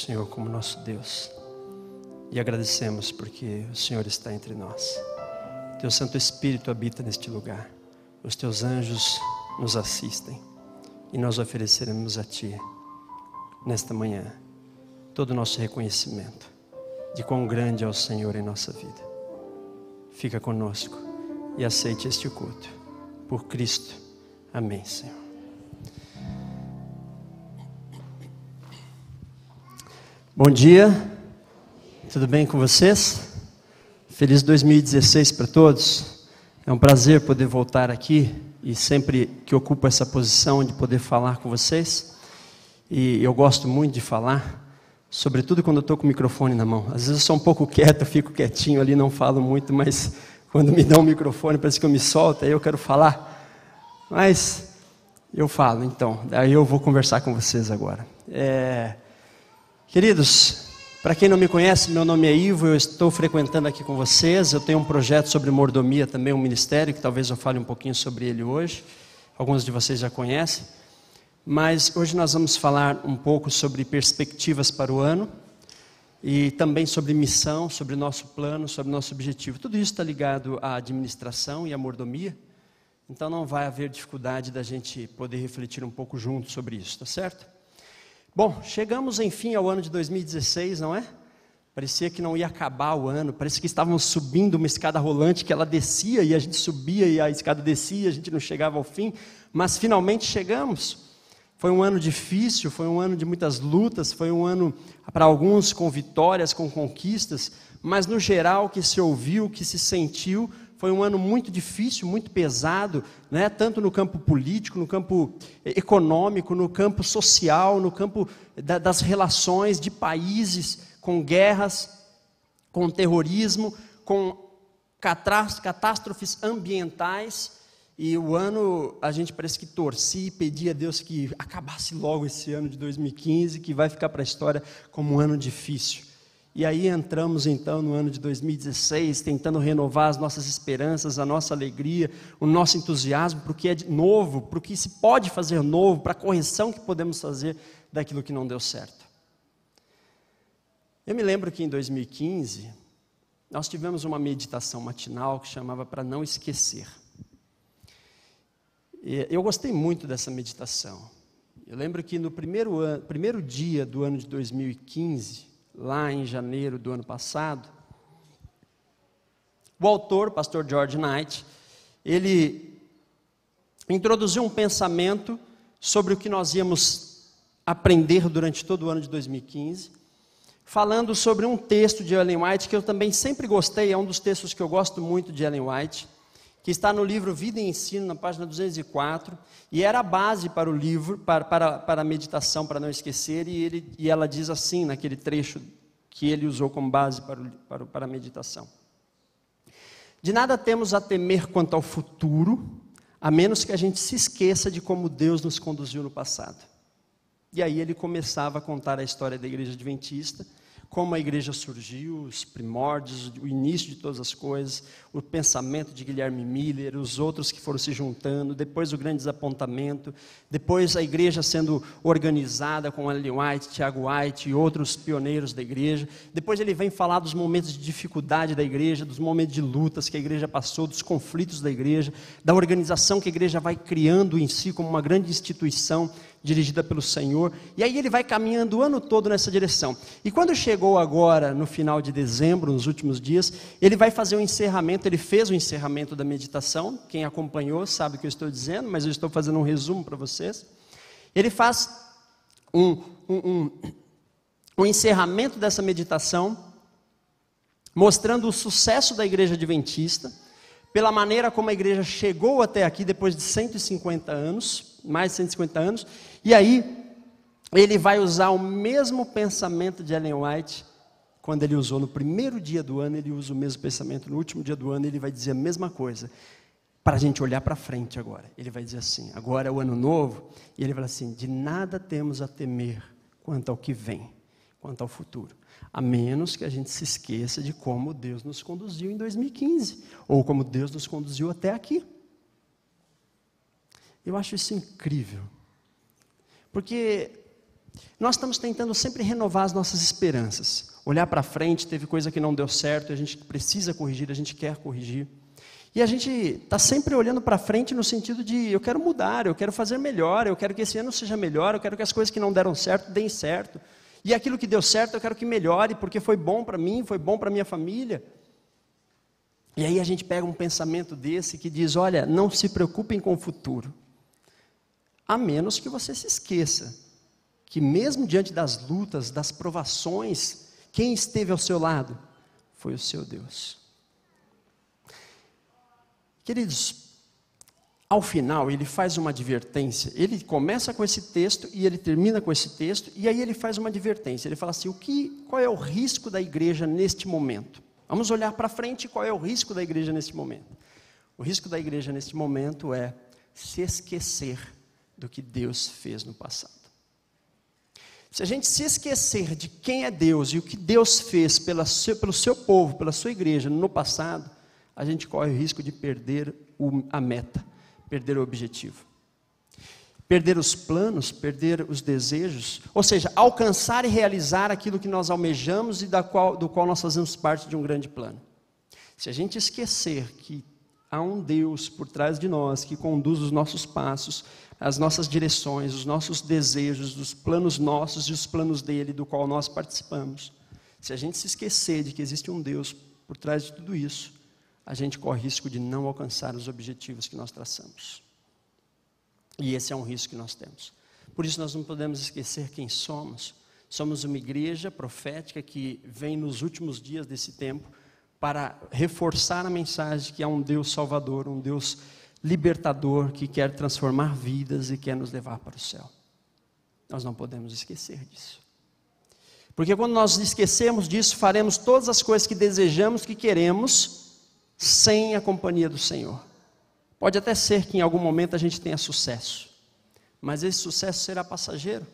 Senhor como nosso Deus. E agradecemos porque o Senhor está entre nós. Teu Santo Espírito habita neste lugar. Os teus anjos nos assistem. E nós ofereceremos a Ti, nesta manhã, todo o nosso reconhecimento de quão grande é o Senhor em nossa vida. Fica conosco e aceite este culto. Por Cristo. Amém, Senhor. Bom dia, tudo bem com vocês? Feliz 2016 para todos. É um prazer poder voltar aqui e sempre que ocupo essa posição de poder falar com vocês. E eu gosto muito de falar, sobretudo quando eu estou com o microfone na mão. Às vezes eu sou um pouco quieto, fico quietinho ali, não falo muito, mas quando me dão o microfone parece que eu me solto, aí eu quero falar. Mas eu falo, então, aí eu vou conversar com vocês agora. É. Queridos, para quem não me conhece, meu nome é Ivo, eu estou frequentando aqui com vocês. Eu tenho um projeto sobre mordomia também, um ministério, que talvez eu fale um pouquinho sobre ele hoje. Alguns de vocês já conhecem. Mas hoje nós vamos falar um pouco sobre perspectivas para o ano e também sobre missão, sobre nosso plano, sobre nosso objetivo. Tudo isso está ligado à administração e à mordomia. Então não vai haver dificuldade da gente poder refletir um pouco junto sobre isso, tá certo? Bom, chegamos enfim ao ano de 2016, não é? Parecia que não ia acabar o ano, parecia que estávamos subindo uma escada rolante que ela descia e a gente subia e a escada descia, a gente não chegava ao fim, mas finalmente chegamos. Foi um ano difícil, foi um ano de muitas lutas, foi um ano para alguns com vitórias, com conquistas, mas no geral o que se ouviu, o que se sentiu foi um ano muito difícil, muito pesado, né? tanto no campo político, no campo econômico, no campo social, no campo da, das relações de países, com guerras, com terrorismo, com catástrofes ambientais. E o ano a gente parece que torcia e pedia a Deus que acabasse logo esse ano de 2015, que vai ficar para a história como um ano difícil. E aí entramos então no ano de 2016, tentando renovar as nossas esperanças, a nossa alegria, o nosso entusiasmo para o que é novo, para o que se pode fazer novo, para a correção que podemos fazer daquilo que não deu certo. Eu me lembro que em 2015, nós tivemos uma meditação matinal que chamava Para Não Esquecer. E eu gostei muito dessa meditação. Eu lembro que no primeiro, primeiro dia do ano de 2015, lá em janeiro do ano passado, o autor, pastor George Knight, ele introduziu um pensamento sobre o que nós íamos aprender durante todo o ano de 2015, falando sobre um texto de Ellen White que eu também sempre gostei, é um dos textos que eu gosto muito de Ellen White que está no livro Vida e Ensino, na página 204, e era a base para o livro, para, para, para a meditação, para não esquecer, e, ele, e ela diz assim, naquele trecho que ele usou como base para, o, para, para a meditação. De nada temos a temer quanto ao futuro, a menos que a gente se esqueça de como Deus nos conduziu no passado. E aí ele começava a contar a história da igreja adventista, como a igreja surgiu, os primórdios, o início de todas as coisas, o pensamento de Guilherme Miller, os outros que foram se juntando, depois o grande desapontamento, depois a igreja sendo organizada com Ellen White, Tiago White e outros pioneiros da igreja. Depois ele vem falar dos momentos de dificuldade da igreja, dos momentos de lutas que a igreja passou, dos conflitos da igreja, da organização que a igreja vai criando em si como uma grande instituição dirigida pelo Senhor. E aí ele vai caminhando o ano todo nessa direção. E quando chegou agora, no final de dezembro, nos últimos dias, ele vai fazer o um encerramento, ele fez o um encerramento da meditação. Quem acompanhou sabe o que eu estou dizendo, mas eu estou fazendo um resumo para vocês. Ele faz um, um, um encerramento dessa meditação, mostrando o sucesso da igreja adventista pela maneira como a igreja chegou até aqui depois de 150 anos, mais de 150 anos, e aí, ele vai usar o mesmo pensamento de Ellen White, quando ele usou no primeiro dia do ano, ele usa o mesmo pensamento, no último dia do ano, ele vai dizer a mesma coisa. Para a gente olhar para frente agora, ele vai dizer assim: agora é o ano novo, e ele fala assim: de nada temos a temer quanto ao que vem, quanto ao futuro, a menos que a gente se esqueça de como Deus nos conduziu em 2015, ou como Deus nos conduziu até aqui. Eu acho isso incrível. Porque nós estamos tentando sempre renovar as nossas esperanças. Olhar para frente, teve coisa que não deu certo, a gente precisa corrigir, a gente quer corrigir. E a gente está sempre olhando para frente no sentido de eu quero mudar, eu quero fazer melhor, eu quero que esse ano seja melhor, eu quero que as coisas que não deram certo deem certo. E aquilo que deu certo eu quero que melhore, porque foi bom para mim, foi bom para minha família. E aí a gente pega um pensamento desse que diz: olha, não se preocupem com o futuro, a menos que você se esqueça que, mesmo diante das lutas, das provações, quem esteve ao seu lado foi o seu Deus. Queridos, ao final ele faz uma advertência. Ele começa com esse texto e ele termina com esse texto, e aí ele faz uma advertência. Ele fala assim: o que, qual é o risco da igreja neste momento? Vamos olhar para frente qual é o risco da igreja neste momento. O risco da igreja neste momento é se esquecer do que Deus fez no passado. Se a gente se esquecer de quem é Deus e o que Deus fez pela seu, pelo seu povo, pela sua igreja no passado, a gente corre o risco de perder o, a meta, perder o objetivo. Perder os planos, perder os desejos, ou seja, alcançar e realizar aquilo que nós almejamos e da qual, do qual nós fazemos parte de um grande plano. Se a gente esquecer que há um Deus por trás de nós que conduz os nossos passos, as nossas direções, os nossos desejos, os planos nossos e os planos dele, do qual nós participamos. Se a gente se esquecer de que existe um Deus por trás de tudo isso, a gente corre risco de não alcançar os objetivos que nós traçamos. E esse é um risco que nós temos. Por isso, nós não podemos esquecer quem somos. Somos uma igreja profética que vem nos últimos dias desse tempo para reforçar a mensagem que há um Deus salvador, um Deus libertador que quer transformar vidas e quer nos levar para o céu. Nós não podemos esquecer disso. Porque quando nós esquecemos disso, faremos todas as coisas que desejamos, que queremos, sem a companhia do Senhor. Pode até ser que em algum momento a gente tenha sucesso, mas esse sucesso será passageiro.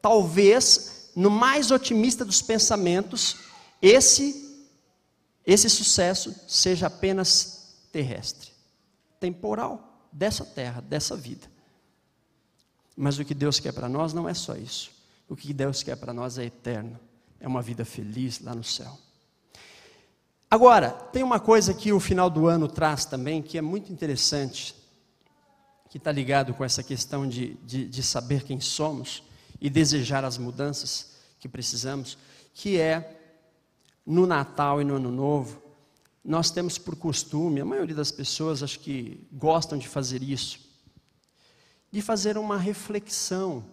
Talvez, no mais otimista dos pensamentos, esse esse sucesso seja apenas terrestre temporal dessa terra, dessa vida. Mas o que Deus quer para nós não é só isso. O que Deus quer para nós é eterno. É uma vida feliz lá no céu. Agora, tem uma coisa que o final do ano traz também que é muito interessante, que está ligado com essa questão de, de, de, saber quem somos e desejar as mudanças que precisamos, que é no Natal e no Ano Novo, nós temos por costume, a maioria das pessoas acho que gostam de fazer isso, de fazer uma reflexão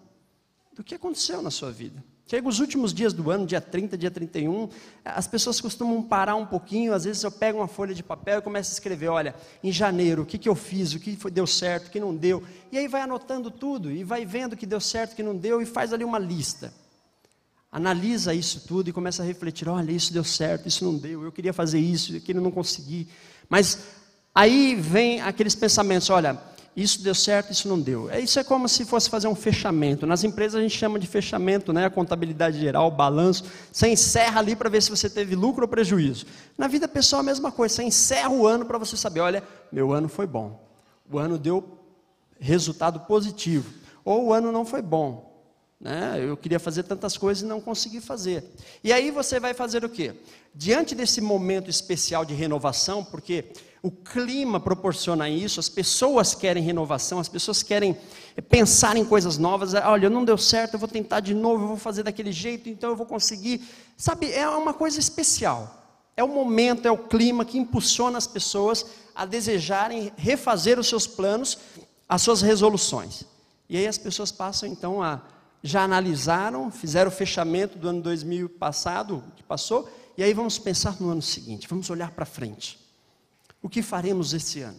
do que aconteceu na sua vida. Chega os últimos dias do ano, dia 30, dia 31, as pessoas costumam parar um pouquinho, às vezes eu pego uma folha de papel e começo a escrever, olha, em janeiro, o que, que eu fiz, o que foi, deu certo, o que não deu, e aí vai anotando tudo, e vai vendo o que deu certo, o que não deu, e faz ali uma lista analisa isso tudo e começa a refletir: olha, isso deu certo, isso não deu, eu queria fazer isso, aquilo não consegui. Mas aí vem aqueles pensamentos: olha, isso deu certo, isso não deu. É, isso é como se fosse fazer um fechamento. Nas empresas a gente chama de fechamento, né? a contabilidade geral, o balanço. Você encerra ali para ver se você teve lucro ou prejuízo. Na vida pessoal a mesma coisa, você encerra o ano para você saber, olha, meu ano foi bom. O ano deu resultado positivo. Ou o ano não foi bom. Né? Eu queria fazer tantas coisas e não consegui fazer. E aí você vai fazer o quê? Diante desse momento especial de renovação, porque o clima proporciona isso, as pessoas querem renovação, as pessoas querem pensar em coisas novas. Ah, olha, não deu certo, eu vou tentar de novo, eu vou fazer daquele jeito, então eu vou conseguir. Sabe, é uma coisa especial. É o momento, é o clima que impulsiona as pessoas a desejarem refazer os seus planos, as suas resoluções. E aí as pessoas passam então a já analisaram, fizeram o fechamento do ano 2000 passado, que passou, e aí vamos pensar no ano seguinte, vamos olhar para frente. O que faremos esse ano?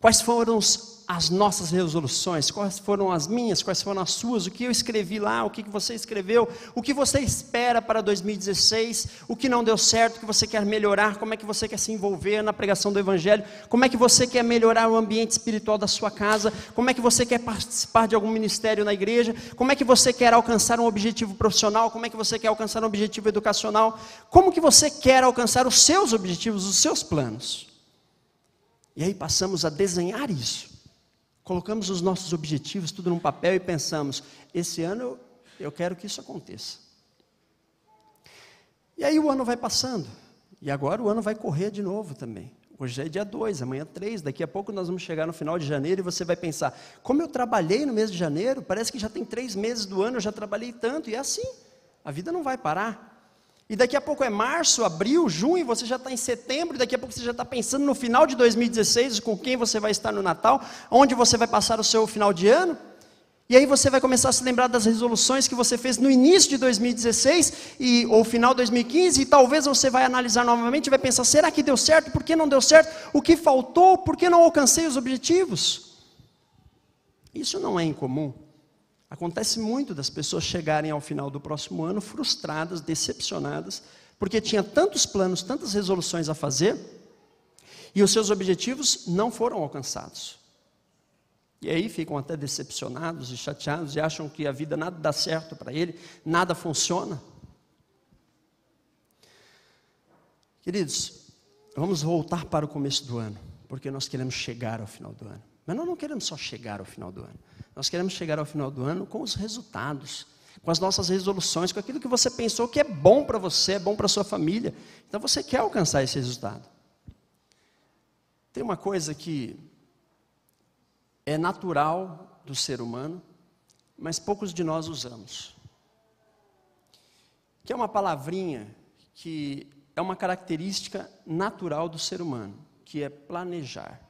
Quais foram os as nossas resoluções, quais foram as minhas, quais foram as suas, o que eu escrevi lá, o que você escreveu, o que você espera para 2016, o que não deu certo, o que você quer melhorar, como é que você quer se envolver na pregação do Evangelho, como é que você quer melhorar o ambiente espiritual da sua casa, como é que você quer participar de algum ministério na igreja, como é que você quer alcançar um objetivo profissional, como é que você quer alcançar um objetivo educacional, como que você quer alcançar os seus objetivos, os seus planos. E aí passamos a desenhar isso colocamos os nossos objetivos tudo num papel e pensamos: esse ano eu quero que isso aconteça. E aí o ano vai passando, e agora o ano vai correr de novo também. Hoje é dia 2, amanhã 3, daqui a pouco nós vamos chegar no final de janeiro e você vai pensar: como eu trabalhei no mês de janeiro, parece que já tem três meses do ano, eu já trabalhei tanto, e é assim, a vida não vai parar. E daqui a pouco é março, abril, junho, você já está em setembro, e daqui a pouco você já está pensando no final de 2016, com quem você vai estar no Natal, onde você vai passar o seu final de ano. E aí você vai começar a se lembrar das resoluções que você fez no início de 2016 e, ou final de 2015, e talvez você vai analisar novamente e vai pensar: será que deu certo? Por que não deu certo? O que faltou? Por que não alcancei os objetivos? Isso não é incomum. Acontece muito das pessoas chegarem ao final do próximo ano frustradas, decepcionadas, porque tinha tantos planos, tantas resoluções a fazer, e os seus objetivos não foram alcançados. E aí ficam até decepcionados e chateados e acham que a vida nada dá certo para ele, nada funciona. Queridos, vamos voltar para o começo do ano, porque nós queremos chegar ao final do ano. Mas nós não queremos só chegar ao final do ano. Nós queremos chegar ao final do ano com os resultados, com as nossas resoluções, com aquilo que você pensou que é bom para você, é bom para sua família. Então você quer alcançar esse resultado. Tem uma coisa que é natural do ser humano, mas poucos de nós usamos. Que é uma palavrinha que é uma característica natural do ser humano, que é planejar.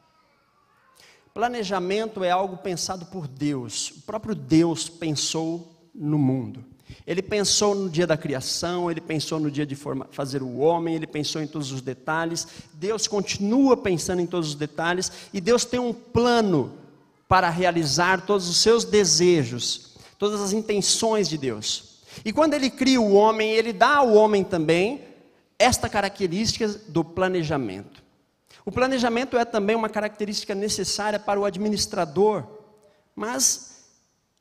Planejamento é algo pensado por Deus. O próprio Deus pensou no mundo. Ele pensou no dia da criação, ele pensou no dia de fazer o homem, ele pensou em todos os detalhes. Deus continua pensando em todos os detalhes e Deus tem um plano para realizar todos os seus desejos, todas as intenções de Deus. E quando ele cria o homem, ele dá ao homem também esta característica do planejamento. O planejamento é também uma característica necessária para o administrador, mas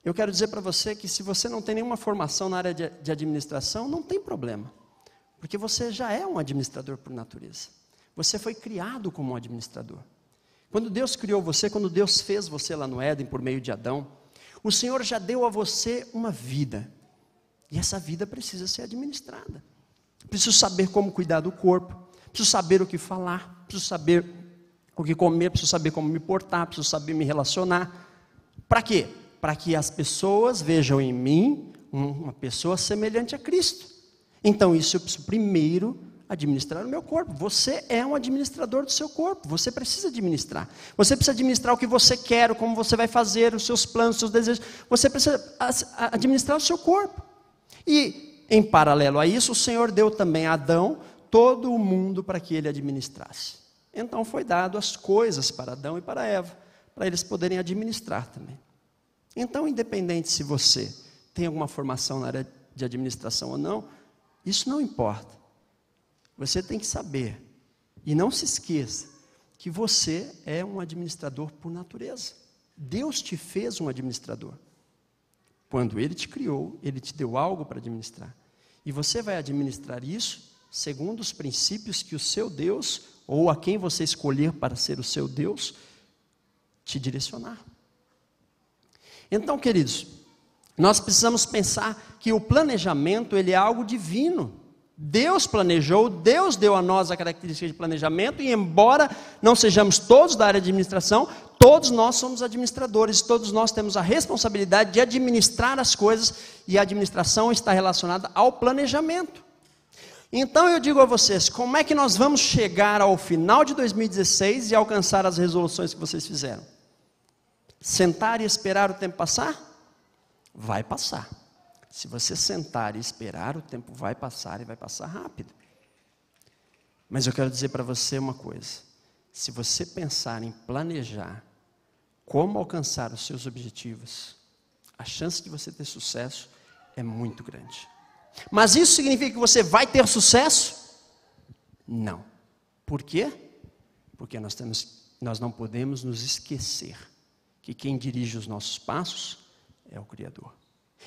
eu quero dizer para você que se você não tem nenhuma formação na área de, administração, não tem problema, porque você já é um administrador por natureza. Você foi criado como um administrador. Quando Deus criou você, quando Deus fez você lá no Éden por meio de Adão, o Senhor já deu a você uma vida. E essa vida precisa ser administrada. Preciso saber como cuidar do corpo, preciso saber o que falar, preciso saber o que comer, preciso saber como me portar, preciso saber me relacionar. Para quê? Para que as pessoas vejam em mim uma pessoa semelhante a Cristo. Então, isso eu preciso primeiro administrar o meu corpo. Você é um administrador do seu corpo. Você precisa administrar. Você precisa administrar o que você quer, como você vai fazer, os seus planos, os seus desejos. Você precisa administrar o seu corpo. E, em paralelo a isso, o Senhor deu também a Adão todo o mundo para que ele administrasse. Então foi dado as coisas para Adão e para Eva, para eles poderem administrar também. Então, independente se você tem alguma formação na área de administração ou não, isso não importa. Você tem que saber e não se esqueça que você é um administrador por natureza. Deus te fez um administrador. Quando ele te criou, ele te deu algo para administrar. E você vai administrar isso segundo os princípios que o seu Deus, ou a quem você escolher para ser o seu Deus, te direcionar. Então, queridos, nós precisamos pensar que o planejamento ele é algo divino. Deus planejou, Deus deu a nós a característica de planejamento, e embora não sejamos todos da área de administração, todos nós somos administradores, todos nós temos a responsabilidade de administrar as coisas, e a administração está relacionada ao planejamento. Então eu digo a vocês, como é que nós vamos chegar ao final de 2016 e alcançar as resoluções que vocês fizeram? Sentar e esperar o tempo passar? Vai passar. Se você sentar e esperar, o tempo vai passar e vai passar rápido. Mas eu quero dizer para você uma coisa: se você pensar em planejar como alcançar os seus objetivos, a chance de você ter sucesso é muito grande. Mas isso significa que você vai ter sucesso? Não. Por quê? Porque nós, temos, nós não podemos nos esquecer que quem dirige os nossos passos é o Criador.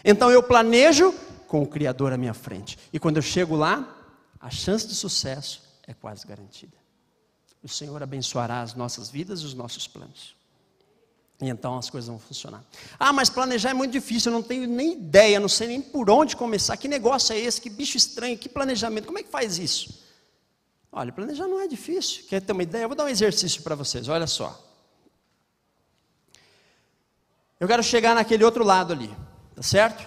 Então eu planejo com o Criador à minha frente. E quando eu chego lá, a chance de sucesso é quase garantida. O Senhor abençoará as nossas vidas e os nossos planos. E então as coisas vão funcionar. Ah, mas planejar é muito difícil, eu não tenho nem ideia, não sei nem por onde começar. Que negócio é esse? Que bicho estranho, que planejamento, como é que faz isso? Olha, planejar não é difícil. Quer ter uma ideia? Eu vou dar um exercício para vocês, olha só. Eu quero chegar naquele outro lado ali, tá certo?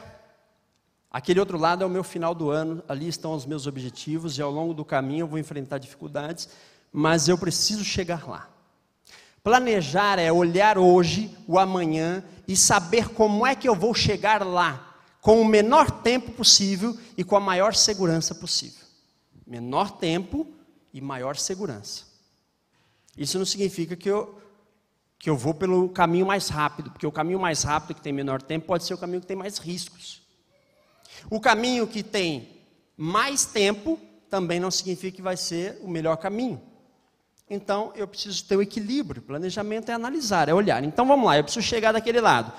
Aquele outro lado é o meu final do ano, ali estão os meus objetivos, e ao longo do caminho eu vou enfrentar dificuldades, mas eu preciso chegar lá. Planejar é olhar hoje, o amanhã e saber como é que eu vou chegar lá, com o menor tempo possível e com a maior segurança possível. Menor tempo e maior segurança. Isso não significa que eu, que eu vou pelo caminho mais rápido, porque o caminho mais rápido que tem menor tempo pode ser o caminho que tem mais riscos. O caminho que tem mais tempo também não significa que vai ser o melhor caminho. Então, eu preciso ter o equilíbrio. Planejamento é analisar, é olhar. Então, vamos lá, eu preciso chegar daquele lado.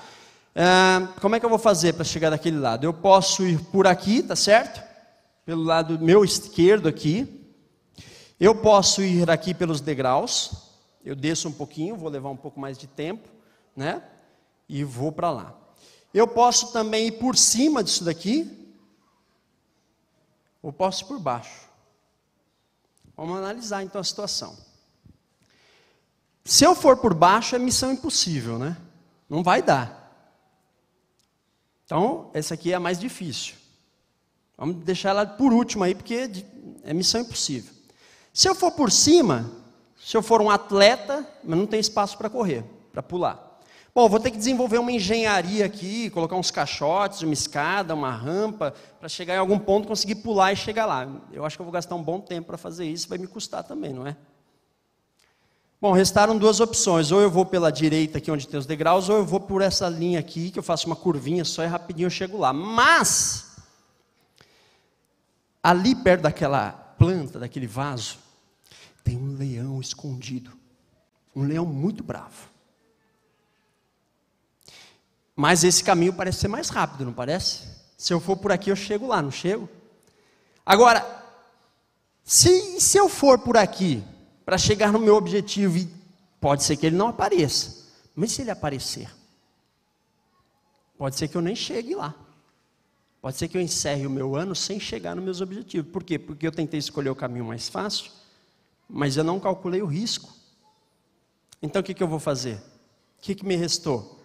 Ah, como é que eu vou fazer para chegar daquele lado? Eu posso ir por aqui, tá certo? Pelo lado meu esquerdo aqui. Eu posso ir aqui pelos degraus. Eu desço um pouquinho, vou levar um pouco mais de tempo, né? E vou para lá. Eu posso também ir por cima disso daqui. Ou posso ir por baixo. Vamos analisar então a situação. Se eu for por baixo, é missão impossível, né? Não vai dar. Então, essa aqui é a mais difícil. Vamos deixar ela por último aí, porque é missão impossível. Se eu for por cima, se eu for um atleta, mas não tem espaço para correr, para pular. Bom, vou ter que desenvolver uma engenharia aqui, colocar uns caixotes, uma escada, uma rampa, para chegar em algum ponto, conseguir pular e chegar lá. Eu acho que eu vou gastar um bom tempo para fazer isso, vai me custar também, não é? Bom, restaram duas opções. Ou eu vou pela direita aqui onde tem os degraus, ou eu vou por essa linha aqui, que eu faço uma curvinha só e rapidinho eu chego lá. Mas, ali perto daquela planta, daquele vaso, tem um leão escondido. Um leão muito bravo. Mas esse caminho parece ser mais rápido, não parece? Se eu for por aqui, eu chego lá, não chego? Agora, se, se eu for por aqui para chegar no meu objetivo. E pode ser que ele não apareça, mas se ele aparecer, pode ser que eu nem chegue lá. Pode ser que eu encerre o meu ano sem chegar nos meus objetivos. Por quê? Porque eu tentei escolher o caminho mais fácil, mas eu não calculei o risco. Então o que, que eu vou fazer? O que, que me restou?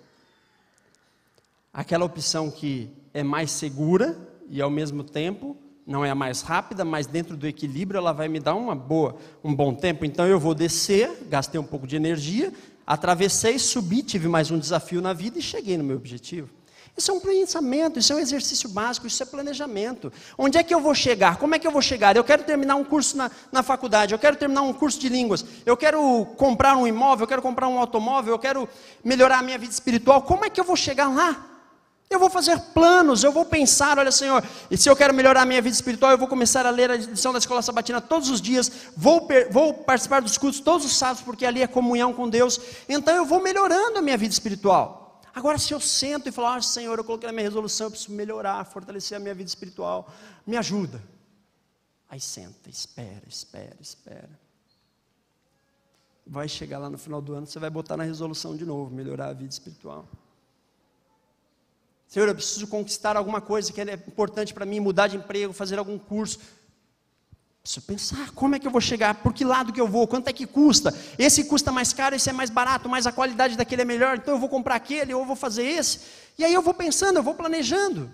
Aquela opção que é mais segura e ao mesmo tempo não é a mais rápida, mas dentro do equilíbrio ela vai me dar uma boa, um bom tempo. Então eu vou descer, gastei um pouco de energia, atravessei, subi, tive mais um desafio na vida e cheguei no meu objetivo. Isso é um pensamento, isso é um exercício básico, isso é planejamento. Onde é que eu vou chegar? Como é que eu vou chegar? Eu quero terminar um curso na, na faculdade, eu quero terminar um curso de línguas, eu quero comprar um imóvel, eu quero comprar um automóvel, eu quero melhorar a minha vida espiritual. Como é que eu vou chegar lá? Eu vou fazer planos, eu vou pensar, olha Senhor, e se eu quero melhorar a minha vida espiritual, eu vou começar a ler a edição da Escola Sabatina todos os dias, vou, vou participar dos cultos todos os sábados, porque ali é comunhão com Deus, então eu vou melhorando a minha vida espiritual. Agora se eu sento e falo, ah Senhor, eu coloquei na minha resolução, eu preciso melhorar, fortalecer a minha vida espiritual, me ajuda. Aí senta, espera, espera, espera. Vai chegar lá no final do ano, você vai botar na resolução de novo, melhorar a vida espiritual. Senhor, eu preciso conquistar alguma coisa que é importante para mim, mudar de emprego, fazer algum curso. Preciso pensar, como é que eu vou chegar? Por que lado que eu vou? Quanto é que custa? Esse custa mais caro, esse é mais barato, mas a qualidade daquele é melhor, então eu vou comprar aquele ou eu vou fazer esse. E aí eu vou pensando, eu vou planejando.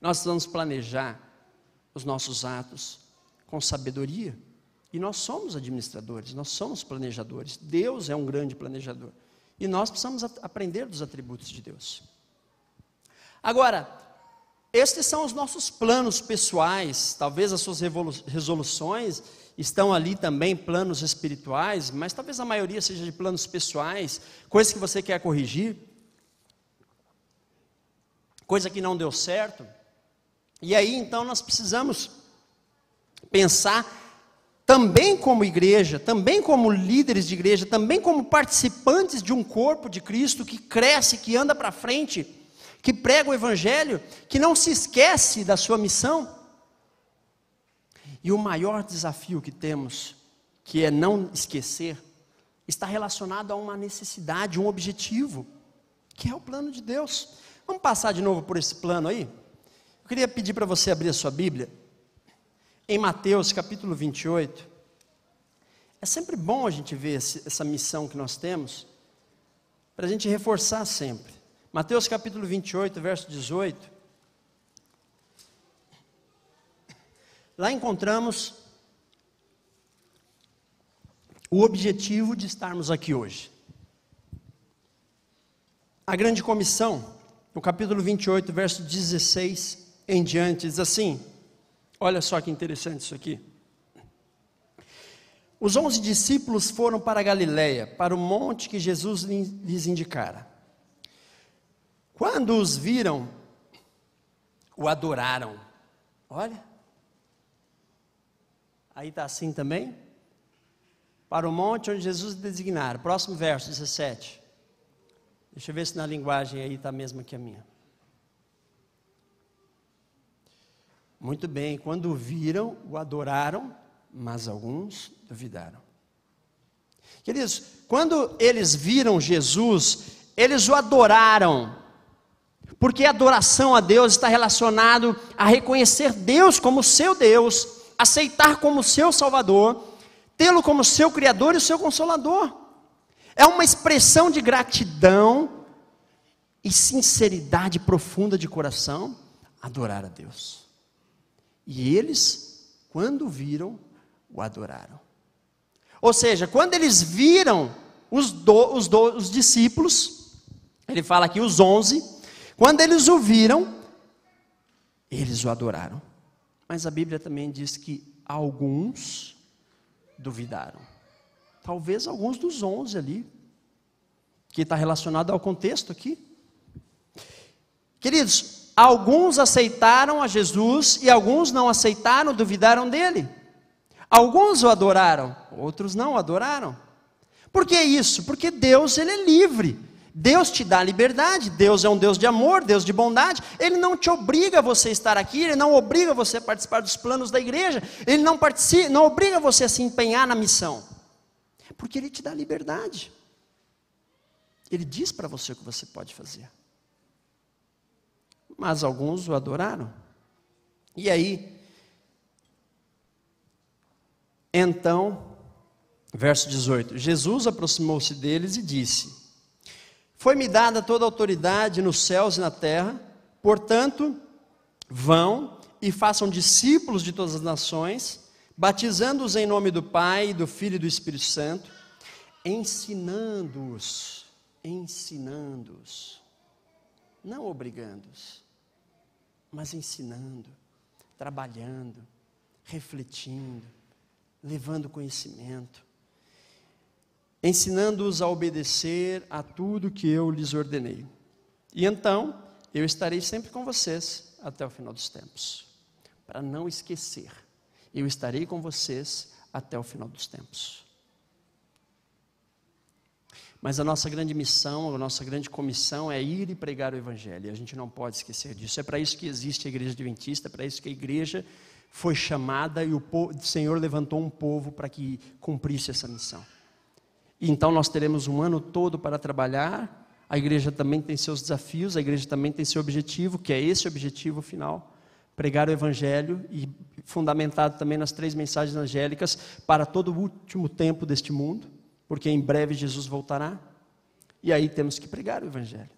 Nós vamos planejar os nossos atos com sabedoria. E nós somos administradores, nós somos planejadores. Deus é um grande planejador. E nós precisamos aprender dos atributos de Deus. Agora, estes são os nossos planos pessoais, talvez as suas resoluções estão ali também planos espirituais, mas talvez a maioria seja de planos pessoais, coisa que você quer corrigir, coisa que não deu certo. E aí então nós precisamos pensar também como igreja, também como líderes de igreja, também como participantes de um corpo de Cristo que cresce, que anda para frente, que prega o Evangelho, que não se esquece da sua missão. E o maior desafio que temos, que é não esquecer, está relacionado a uma necessidade, um objetivo, que é o plano de Deus. Vamos passar de novo por esse plano aí? Eu queria pedir para você abrir a sua Bíblia em Mateus capítulo 28, é sempre bom a gente ver esse, essa missão que nós temos, para a gente reforçar sempre. Mateus capítulo 28, verso 18. Lá encontramos o objetivo de estarmos aqui hoje. A grande comissão, no capítulo 28, verso 16 em diante, diz assim: Olha só que interessante isso aqui. Os onze discípulos foram para Galiléia, para o monte que Jesus lhes indicara. Quando os viram, o adoraram. Olha, aí está assim também. Para o monte onde Jesus designara. Próximo verso 17. Deixa eu ver se na linguagem aí está a mesma que a minha. Muito bem, quando o viram, o adoraram, mas alguns duvidaram. Queridos, quando eles viram Jesus, eles o adoraram, porque a adoração a Deus está relacionado a reconhecer Deus como seu Deus, aceitar como seu Salvador, tê-lo como seu Criador e seu Consolador. É uma expressão de gratidão e sinceridade profunda de coração adorar a Deus. E eles, quando viram, o adoraram. Ou seja, quando eles viram os, do, os, do, os discípulos, ele fala aqui os onze, quando eles o viram, eles o adoraram. Mas a Bíblia também diz que alguns duvidaram. Talvez alguns dos onze ali, que está relacionado ao contexto aqui. Queridos, Alguns aceitaram a Jesus e alguns não aceitaram, duvidaram dele. Alguns o adoraram, outros não o adoraram. Por que isso? Porque Deus ele é livre. Deus te dá liberdade, Deus é um Deus de amor, Deus de bondade, Ele não te obriga a você estar aqui, Ele não obriga você a participar dos planos da igreja, Ele não, participa, não obriga você a se empenhar na missão, porque Ele te dá liberdade, Ele diz para você o que você pode fazer mas alguns o adoraram. E aí, então, verso 18: Jesus aproximou-se deles e disse: Foi-me dada toda a autoridade nos céus e na terra, portanto, vão e façam discípulos de todas as nações, batizando-os em nome do Pai, do Filho e do Espírito Santo, ensinando-os, ensinando-os, não obrigando-os mas ensinando, trabalhando, refletindo, levando conhecimento, ensinando-os a obedecer a tudo que eu lhes ordenei. E então eu estarei sempre com vocês até o final dos tempos. Para não esquecer, eu estarei com vocês até o final dos tempos. Mas a nossa grande missão, a nossa grande comissão é ir e pregar o Evangelho. E a gente não pode esquecer disso. É para isso que existe a Igreja Adventista, é para isso que a Igreja foi chamada e o Senhor levantou um povo para que cumprisse essa missão. E então nós teremos um ano todo para trabalhar. A igreja também tem seus desafios, a igreja também tem seu objetivo, que é esse objetivo final pregar o Evangelho e fundamentado também nas três mensagens angélicas para todo o último tempo deste mundo porque em breve Jesus voltará, e aí temos que pregar o Evangelho.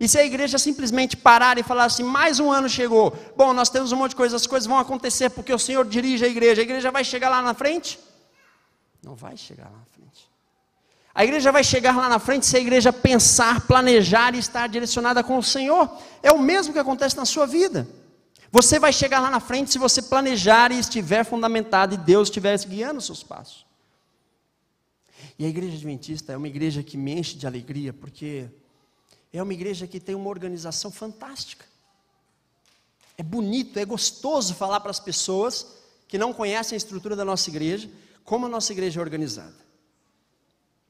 E se a igreja simplesmente parar e falar assim, mais um ano chegou, bom, nós temos um monte de coisas, as coisas vão acontecer porque o Senhor dirige a igreja, a igreja vai chegar lá na frente? Não vai chegar lá na frente. A igreja vai chegar lá na frente se a igreja pensar, planejar e estar direcionada com o Senhor. É o mesmo que acontece na sua vida. Você vai chegar lá na frente se você planejar e estiver fundamentado e Deus estiver guiando os seus passos. E a igreja adventista é uma igreja que me enche de alegria, porque é uma igreja que tem uma organização fantástica. É bonito, é gostoso falar para as pessoas que não conhecem a estrutura da nossa igreja, como a nossa igreja é organizada.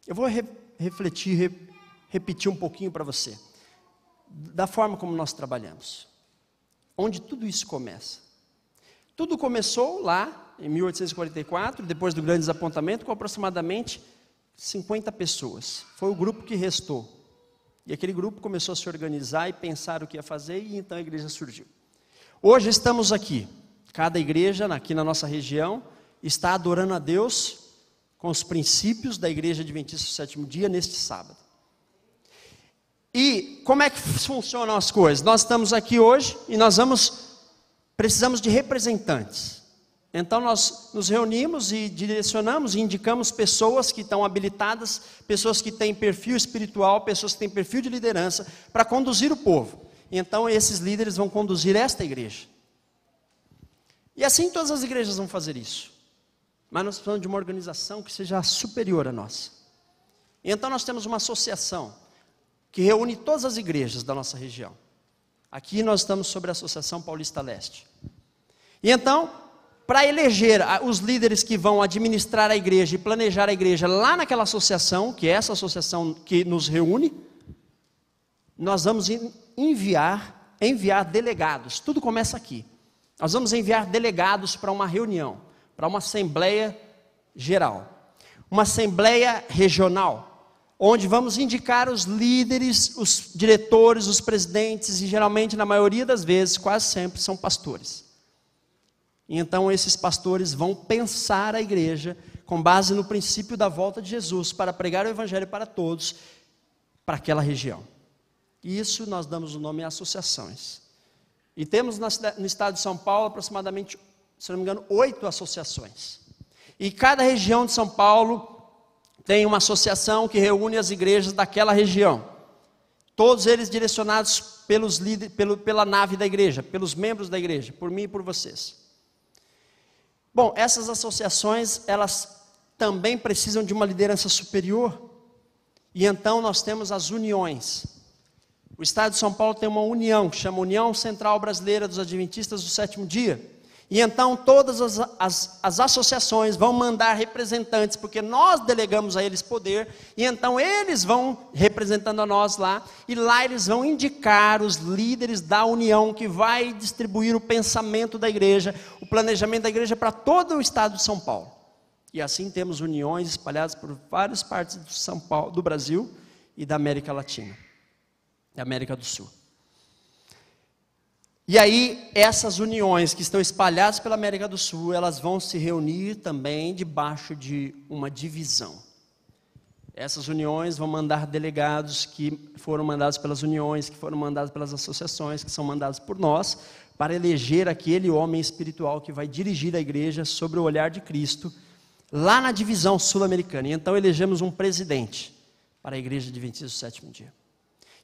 Eu vou re refletir, re repetir um pouquinho para você, da forma como nós trabalhamos, onde tudo isso começa. Tudo começou lá em 1844, depois do grande desapontamento, com aproximadamente 50 pessoas. Foi o grupo que restou. E aquele grupo começou a se organizar e pensar o que ia fazer, e então a igreja surgiu. Hoje estamos aqui, cada igreja aqui na nossa região está adorando a Deus com os princípios da igreja adventista do sétimo dia neste sábado. E como é que funcionam as coisas? Nós estamos aqui hoje e nós vamos precisamos de representantes. Então nós nos reunimos e direcionamos e indicamos pessoas que estão habilitadas, pessoas que têm perfil espiritual, pessoas que têm perfil de liderança para conduzir o povo. Então esses líderes vão conduzir esta igreja. E assim todas as igrejas vão fazer isso. Mas nós precisamos de uma organização que seja superior a nossa. Então nós temos uma associação que reúne todas as igrejas da nossa região. Aqui nós estamos sobre a Associação Paulista Leste. E então, para eleger os líderes que vão administrar a igreja e planejar a igreja lá naquela associação, que é essa associação que nos reúne, nós vamos enviar, enviar delegados. Tudo começa aqui. Nós vamos enviar delegados para uma reunião, para uma assembleia geral, uma assembleia regional, onde vamos indicar os líderes, os diretores, os presidentes e geralmente na maioria das vezes, quase sempre são pastores. E então esses pastores vão pensar a igreja com base no princípio da volta de Jesus para pregar o evangelho para todos, para aquela região. E isso nós damos o nome a associações. E temos no estado de São Paulo aproximadamente, se não me engano, oito associações. E cada região de São Paulo tem uma associação que reúne as igrejas daquela região. Todos eles direcionados pelos pelo, pela nave da igreja, pelos membros da igreja, por mim e por vocês. Bom, essas associações, elas também precisam de uma liderança superior. E então nós temos as uniões. O Estado de São Paulo tem uma união, que chama União Central Brasileira dos Adventistas do Sétimo Dia. E então todas as, as, as, associações vão mandar representantes, porque nós delegamos a eles poder, e então eles vão representando a nós lá, e lá eles vão indicar os líderes da união que vai distribuir o pensamento da igreja, o planejamento da igreja para todo o estado de São Paulo. E assim temos uniões espalhadas por várias partes do, São Paulo, do Brasil e da América Latina, da América do Sul. E aí, essas uniões que estão espalhadas pela América do Sul, elas vão se reunir também debaixo de uma divisão. Essas uniões vão mandar delegados que foram mandados pelas uniões, que foram mandados pelas associações, que são mandados por nós, para eleger aquele homem espiritual que vai dirigir a igreja sobre o olhar de Cristo, lá na divisão sul-americana. E então elegemos um presidente para a igreja adventista do sétimo dia.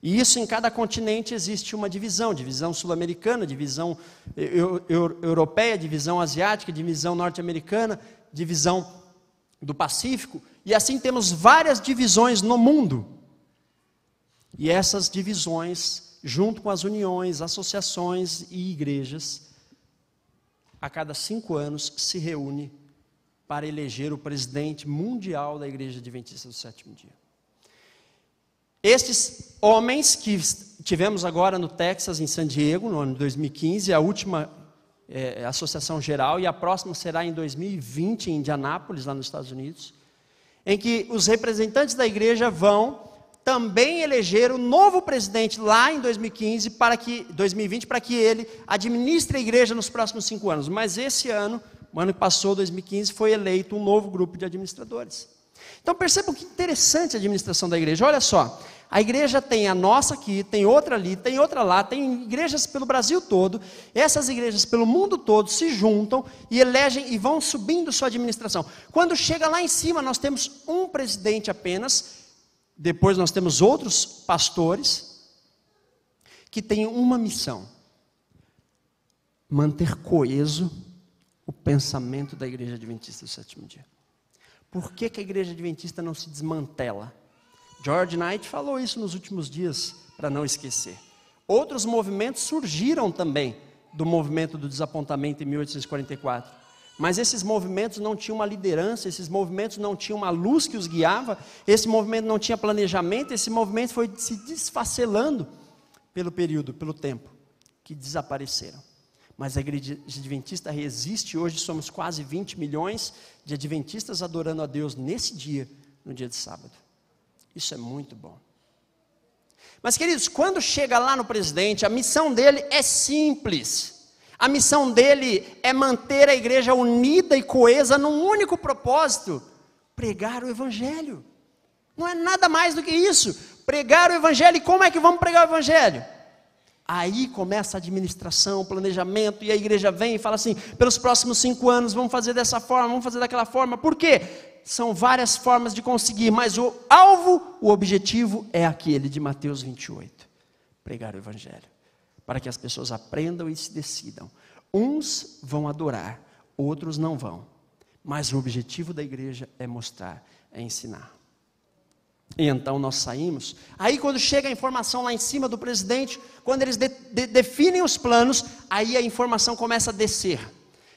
E isso em cada continente existe uma divisão: divisão sul-americana, divisão eu, eu, europeia, divisão asiática, divisão norte-americana, divisão do Pacífico. E assim temos várias divisões no mundo. E essas divisões, junto com as uniões, associações e igrejas, a cada cinco anos se reúne para eleger o presidente mundial da Igreja Adventista do Sétimo Dia. Estes homens que tivemos agora no Texas, em San Diego, no ano de 2015, a última é, associação geral, e a próxima será em 2020, em Indianápolis, lá nos Estados Unidos, em que os representantes da igreja vão também eleger o novo presidente lá em 2015 para que 2020 para que ele administre a igreja nos próximos cinco anos. Mas esse ano, o ano que passou, 2015, foi eleito um novo grupo de administradores. Então perceba que interessante a administração da igreja. Olha só, a igreja tem a nossa aqui, tem outra ali, tem outra lá, tem igrejas pelo Brasil todo. Essas igrejas pelo mundo todo se juntam e elegem e vão subindo sua administração. Quando chega lá em cima, nós temos um presidente apenas, depois nós temos outros pastores que têm uma missão: manter coeso o pensamento da igreja adventista do sétimo dia. Por que, que a igreja adventista não se desmantela? George Knight falou isso nos últimos dias, para não esquecer. Outros movimentos surgiram também do movimento do desapontamento em 1844. Mas esses movimentos não tinham uma liderança, esses movimentos não tinham uma luz que os guiava, esse movimento não tinha planejamento, esse movimento foi se desfacelando pelo período, pelo tempo, que desapareceram mas a igreja adventista resiste. Hoje somos quase 20 milhões de adventistas adorando a Deus nesse dia, no dia de sábado. Isso é muito bom. Mas, queridos, quando chega lá no presidente, a missão dele é simples. A missão dele é manter a igreja unida e coesa num único propósito: pregar o evangelho. Não é nada mais do que isso. Pregar o evangelho. E como é que vamos pregar o evangelho? Aí começa a administração, o planejamento, e a igreja vem e fala assim: pelos próximos cinco anos vamos fazer dessa forma, vamos fazer daquela forma. Por quê? São várias formas de conseguir, mas o alvo, o objetivo é aquele de Mateus 28: pregar o Evangelho, para que as pessoas aprendam e se decidam. Uns vão adorar, outros não vão, mas o objetivo da igreja é mostrar, é ensinar. E então nós saímos. Aí, quando chega a informação lá em cima do presidente, quando eles de, de, definem os planos, aí a informação começa a descer.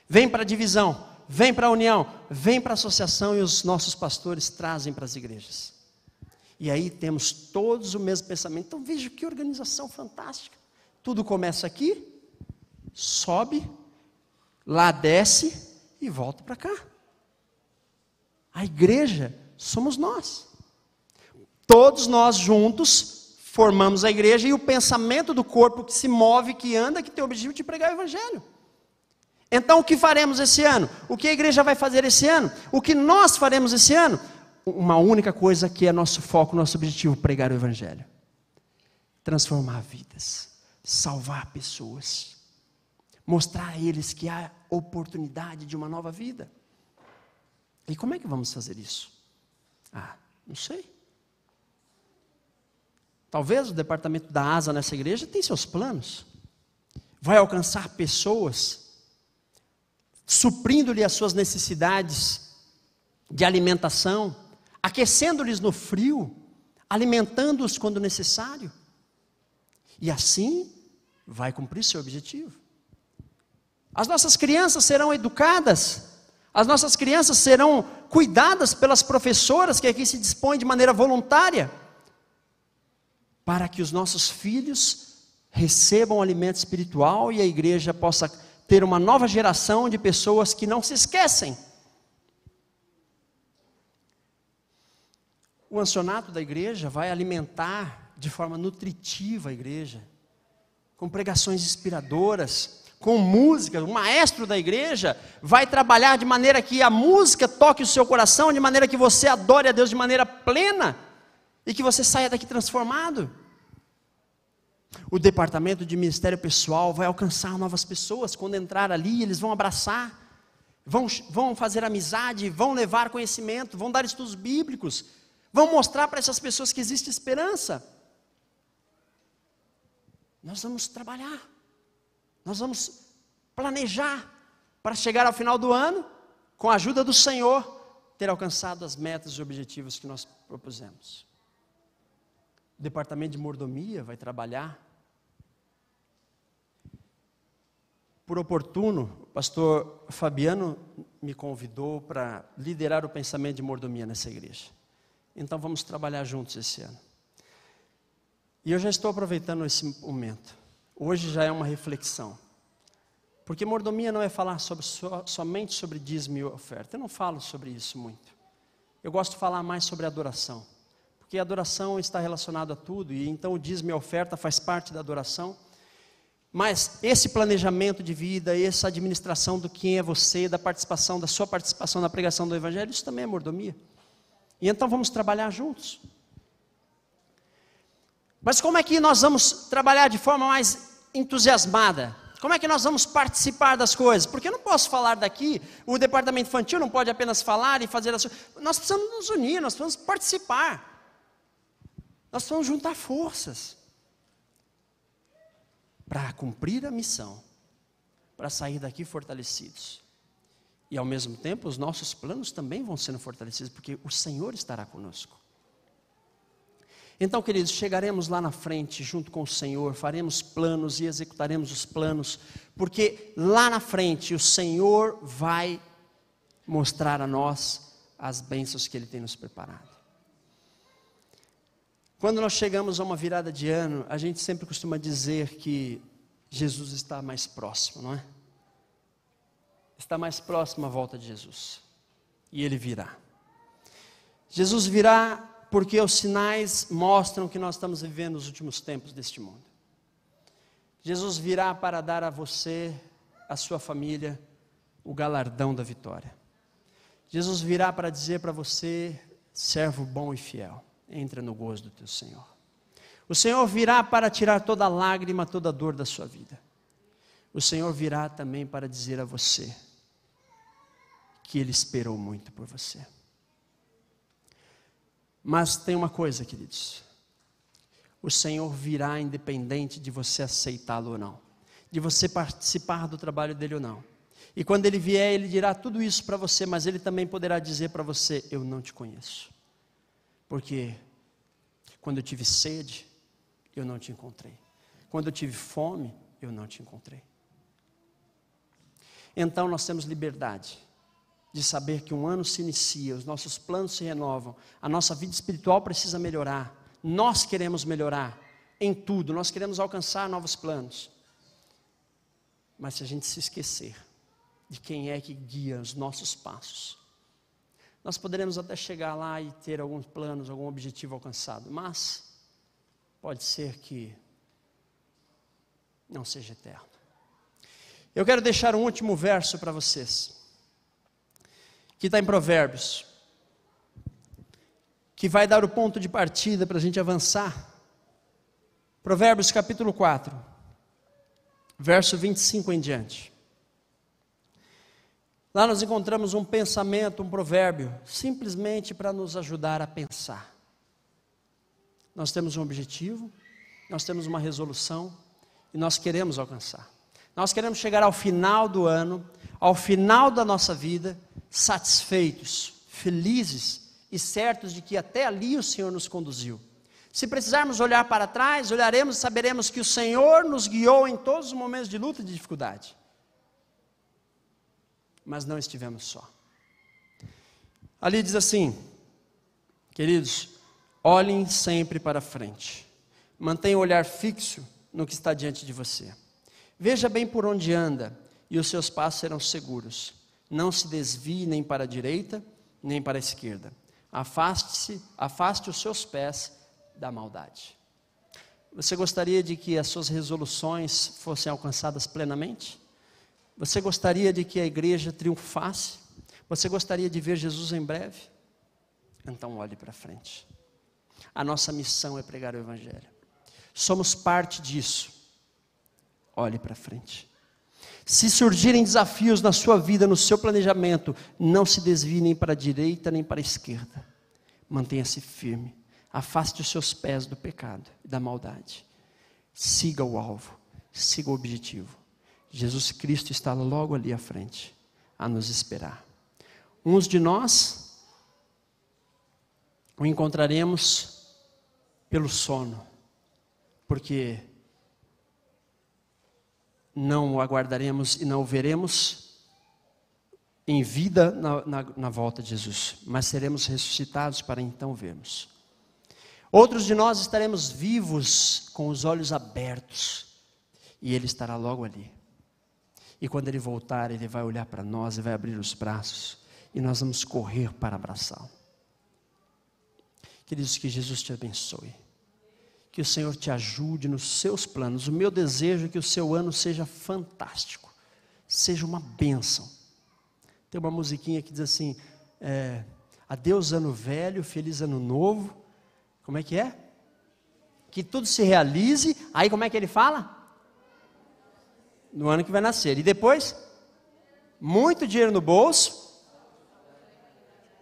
Vem para a divisão, vem para a união, vem para a associação e os nossos pastores trazem para as igrejas. E aí temos todos o mesmo pensamento. Então veja que organização fantástica. Tudo começa aqui, sobe, lá desce e volta para cá. A igreja somos nós. Todos nós juntos formamos a igreja e o pensamento do corpo que se move, que anda, que tem o objetivo de pregar o evangelho. Então o que faremos esse ano? O que a igreja vai fazer esse ano? O que nós faremos esse ano? Uma única coisa que é nosso foco, nosso objetivo, pregar o evangelho. Transformar vidas, salvar pessoas, mostrar a eles que há oportunidade de uma nova vida. E como é que vamos fazer isso? Ah, não sei. Talvez o departamento da asa nessa igreja tem seus planos. Vai alcançar pessoas, suprindo-lhe as suas necessidades de alimentação, aquecendo-lhes no frio, alimentando-os quando necessário. E assim vai cumprir seu objetivo. As nossas crianças serão educadas, as nossas crianças serão cuidadas pelas professoras que aqui se dispõem de maneira voluntária para que os nossos filhos recebam alimento espiritual e a igreja possa ter uma nova geração de pessoas que não se esquecem. O ancionato da igreja vai alimentar de forma nutritiva a igreja, com pregações inspiradoras, com música. O maestro da igreja vai trabalhar de maneira que a música toque o seu coração, de maneira que você adore a Deus de maneira plena e que você saia daqui transformado. O departamento de ministério pessoal vai alcançar novas pessoas quando entrar ali, eles vão abraçar, vão, vão fazer amizade, vão levar conhecimento, vão dar estudos bíblicos, vão mostrar para essas pessoas que existe esperança. Nós vamos trabalhar, nós vamos planejar para chegar ao final do ano, com a ajuda do Senhor, ter alcançado as metas e objetivos que nós propusemos. O departamento de mordomia vai trabalhar. Por oportuno, o pastor Fabiano me convidou para liderar o pensamento de mordomia nessa igreja. Então vamos trabalhar juntos esse ano. E eu já estou aproveitando esse momento. Hoje já é uma reflexão. Porque mordomia não é falar sobre, so, somente sobre dízimo e oferta. Eu não falo sobre isso muito. Eu gosto de falar mais sobre adoração porque a adoração está relacionada a tudo, e então o dízimo e a oferta faz parte da adoração. Mas esse planejamento de vida, essa administração do quem é você, da participação, da sua participação na pregação do Evangelho, isso também é mordomia. E então vamos trabalhar juntos. Mas como é que nós vamos trabalhar de forma mais entusiasmada? Como é que nós vamos participar das coisas? Porque eu não posso falar daqui, o departamento infantil não pode apenas falar e fazer as coisas. Nós precisamos nos unir, nós precisamos participar. Nós vamos juntar forças para cumprir a missão, para sair daqui fortalecidos. E ao mesmo tempo, os nossos planos também vão sendo fortalecidos, porque o Senhor estará conosco. Então, queridos, chegaremos lá na frente junto com o Senhor, faremos planos e executaremos os planos, porque lá na frente o Senhor vai mostrar a nós as bênçãos que Ele tem nos preparado. Quando nós chegamos a uma virada de ano, a gente sempre costuma dizer que Jesus está mais próximo, não é? Está mais próximo a volta de Jesus. E ele virá. Jesus virá porque os sinais mostram que nós estamos vivendo os últimos tempos deste mundo. Jesus virá para dar a você, a sua família, o galardão da vitória. Jesus virá para dizer para você, servo bom e fiel entra no gozo do teu Senhor. O Senhor virá para tirar toda lágrima, toda dor da sua vida. O Senhor virá também para dizer a você que Ele esperou muito por você. Mas tem uma coisa, queridos: o Senhor virá independente de você aceitá-lo ou não, de você participar do trabalho dele ou não. E quando ele vier, ele dirá tudo isso para você, mas ele também poderá dizer para você: Eu não te conheço. Porque quando eu tive sede, eu não te encontrei. Quando eu tive fome, eu não te encontrei. Então nós temos liberdade de saber que um ano se inicia, os nossos planos se renovam, a nossa vida espiritual precisa melhorar. Nós queremos melhorar em tudo, nós queremos alcançar novos planos. Mas se a gente se esquecer de quem é que guia os nossos passos, nós poderemos até chegar lá e ter alguns planos, algum objetivo alcançado, mas pode ser que não seja eterno. Eu quero deixar um último verso para vocês, que está em Provérbios, que vai dar o ponto de partida para a gente avançar. Provérbios capítulo 4, verso 25 em diante. Lá nós encontramos um pensamento, um provérbio, simplesmente para nos ajudar a pensar. Nós temos um objetivo, nós temos uma resolução e nós queremos alcançar. Nós queremos chegar ao final do ano, ao final da nossa vida, satisfeitos, felizes e certos de que até ali o Senhor nos conduziu. Se precisarmos olhar para trás, olharemos e saberemos que o Senhor nos guiou em todos os momentos de luta e de dificuldade mas não estivemos só. Ali diz assim, queridos, olhem sempre para frente, mantenham o olhar fixo no que está diante de você. Veja bem por onde anda, e os seus passos serão seguros. Não se desvie nem para a direita, nem para a esquerda. Afaste-se, afaste os seus pés da maldade. Você gostaria de que as suas resoluções fossem alcançadas plenamente? Você gostaria de que a igreja triunfasse? Você gostaria de ver Jesus em breve? Então olhe para frente. A nossa missão é pregar o Evangelho. Somos parte disso. Olhe para frente. Se surgirem desafios na sua vida, no seu planejamento, não se desvie nem para a direita nem para a esquerda. Mantenha-se firme. Afaste os seus pés do pecado e da maldade. Siga o alvo, siga o objetivo. Jesus Cristo está logo ali à frente, a nos esperar. Uns de nós o encontraremos pelo sono, porque não o aguardaremos e não o veremos em vida na, na, na volta de Jesus, mas seremos ressuscitados para então vermos. Outros de nós estaremos vivos com os olhos abertos, e Ele estará logo ali. E quando ele voltar, ele vai olhar para nós e vai abrir os braços, e nós vamos correr para abraçá-lo. Queridos, que Jesus te abençoe. Que o Senhor te ajude nos seus planos. O meu desejo é que o seu ano seja fantástico, seja uma bênção. Tem uma musiquinha que diz assim: é, Adeus, ano velho, feliz ano novo. Como é que é? Que tudo se realize. Aí como é que ele fala? no ano que vai nascer. E depois, muito dinheiro no bolso.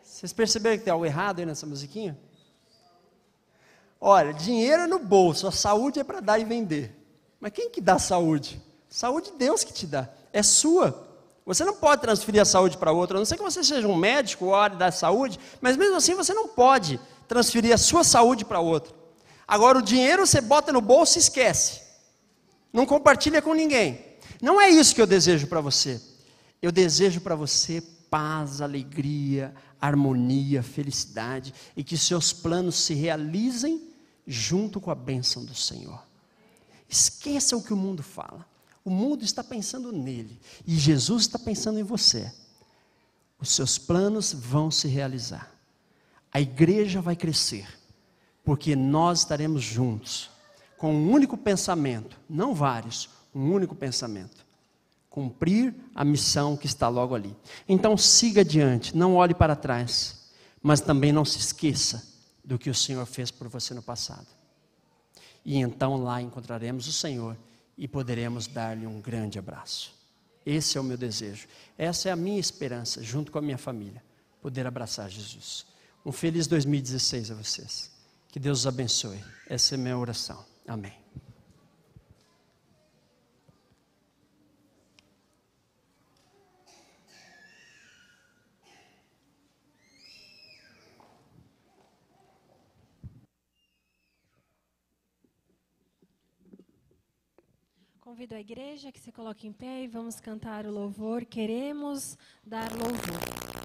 Vocês perceberam que tem algo errado aí nessa musiquinha? Olha, dinheiro é no bolso, a saúde é para dar e vender. Mas quem que dá saúde? Saúde Deus que te dá, é sua. Você não pode transferir a saúde para outro, a não ser que você seja um médico ou da saúde, mas mesmo assim você não pode transferir a sua saúde para outro. Agora o dinheiro você bota no bolso e esquece. Não compartilha com ninguém. Não é isso que eu desejo para você. Eu desejo para você paz, alegria, harmonia, felicidade e que seus planos se realizem junto com a bênção do Senhor. Esqueça o que o mundo fala. O mundo está pensando nele e Jesus está pensando em você. Os seus planos vão se realizar. A igreja vai crescer, porque nós estaremos juntos, com um único pensamento, não vários, um único pensamento: cumprir a missão que está logo ali. Então siga adiante, não olhe para trás, mas também não se esqueça do que o Senhor fez por você no passado. E então lá encontraremos o Senhor e poderemos dar-lhe um grande abraço. Esse é o meu desejo, essa é a minha esperança, junto com a minha família, poder abraçar Jesus. Um feliz 2016 a vocês. Que Deus os abençoe. Essa é a minha oração. Amém. Convido a igreja que se coloque em pé e vamos cantar o louvor. Queremos dar louvor.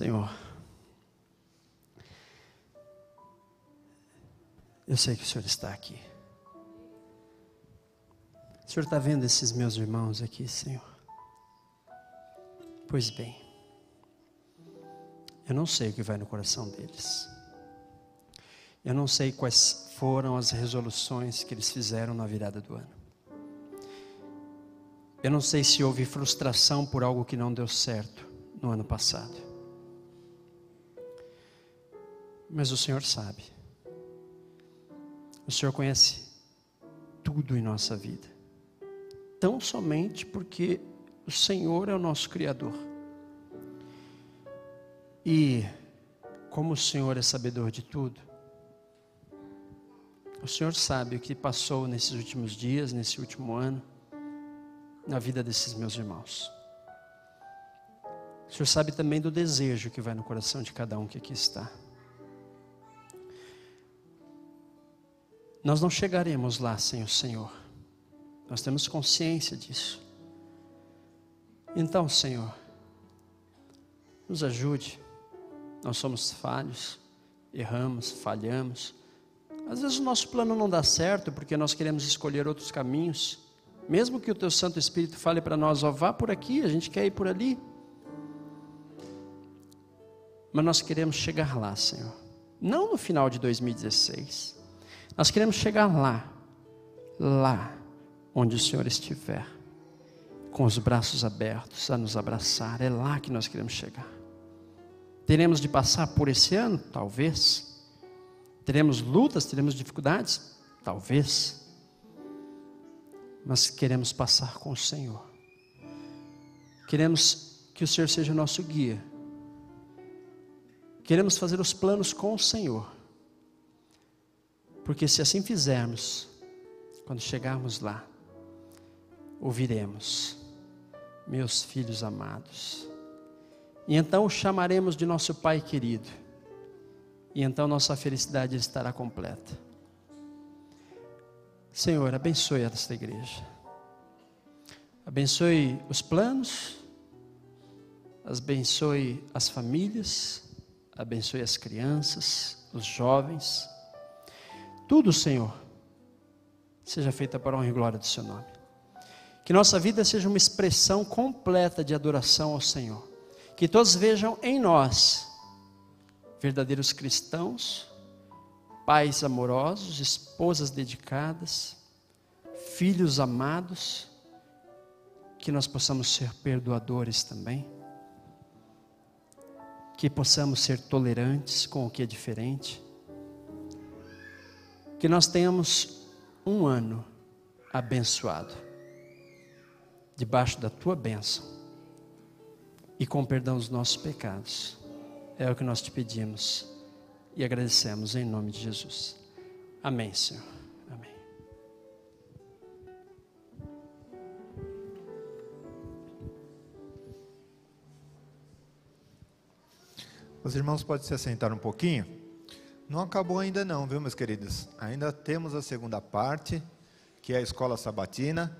Senhor. Eu sei que o Senhor está aqui. O Senhor está vendo esses meus irmãos aqui, Senhor. Pois bem, eu não sei o que vai no coração deles. Eu não sei quais foram as resoluções que eles fizeram na virada do ano. Eu não sei se houve frustração por algo que não deu certo no ano passado mas o Senhor sabe. O Senhor conhece tudo em nossa vida, tão somente porque o Senhor é o nosso Criador. E como o Senhor é sabedor de tudo, o Senhor sabe o que passou nesses últimos dias, nesse último ano, na vida desses meus irmãos. O Senhor sabe também do desejo que vai no coração de cada um que aqui está. Nós não chegaremos lá sem o Senhor. Nós temos consciência disso. Então, Senhor, nos ajude. Nós somos falhos, erramos, falhamos. Às vezes o nosso plano não dá certo porque nós queremos escolher outros caminhos. Mesmo que o teu Santo Espírito fale para nós, ó, vá por aqui, a gente quer ir por ali. Mas nós queremos chegar lá, Senhor. Não no final de 2016 nós queremos chegar lá, lá onde o Senhor estiver, com os braços abertos a nos abraçar. É lá que nós queremos chegar. Teremos de passar por esse ano? Talvez. Teremos lutas, teremos dificuldades? Talvez. Mas queremos passar com o Senhor. Queremos que o Senhor seja nosso guia. Queremos fazer os planos com o Senhor porque se assim fizermos, quando chegarmos lá, ouviremos, meus filhos amados. E então o chamaremos de nosso Pai querido. E então nossa felicidade estará completa. Senhor, abençoe esta igreja. Abençoe os planos, abençoe as famílias, abençoe as crianças, os jovens tudo, Senhor, seja feita para honra e glória do Seu nome. Que nossa vida seja uma expressão completa de adoração ao Senhor. Que todos vejam em nós verdadeiros cristãos, pais amorosos, esposas dedicadas, filhos amados, que nós possamos ser perdoadores também que possamos ser tolerantes com o que é diferente, que nós tenhamos um ano abençoado, debaixo da tua bênção e com perdão dos nossos pecados. É o que nós te pedimos e agradecemos em nome de Jesus. Amém, Senhor. Amém. Os irmãos podem se assentar um pouquinho. Não acabou ainda não, viu, meus queridos? Ainda temos a segunda parte, que é a escola sabatina.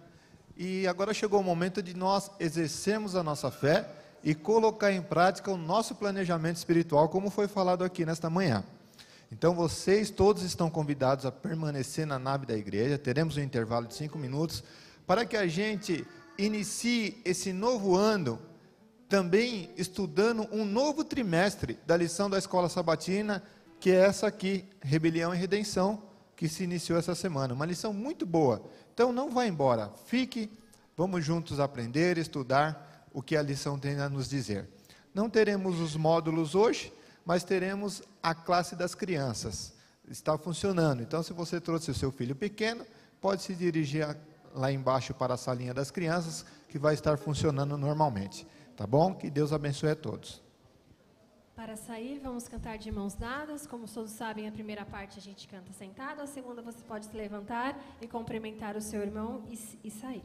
E agora chegou o momento de nós exercermos a nossa fé e colocar em prática o nosso planejamento espiritual, como foi falado aqui nesta manhã. Então vocês todos estão convidados a permanecer na nave da igreja. Teremos um intervalo de cinco minutos para que a gente inicie esse novo ano também estudando um novo trimestre da lição da escola sabatina que é essa aqui, Rebelião e Redenção, que se iniciou essa semana. Uma lição muito boa. Então não vá embora, fique, vamos juntos aprender, estudar o que a lição tem a nos dizer. Não teremos os módulos hoje, mas teremos a classe das crianças. Está funcionando. Então, se você trouxe o seu filho pequeno, pode se dirigir a, lá embaixo para a salinha das crianças, que vai estar funcionando normalmente. Tá bom? Que Deus abençoe a todos. Para sair, vamos cantar de mãos dadas. Como todos sabem, a primeira parte a gente canta sentado, a segunda você pode se levantar e cumprimentar o seu irmão e, e sair.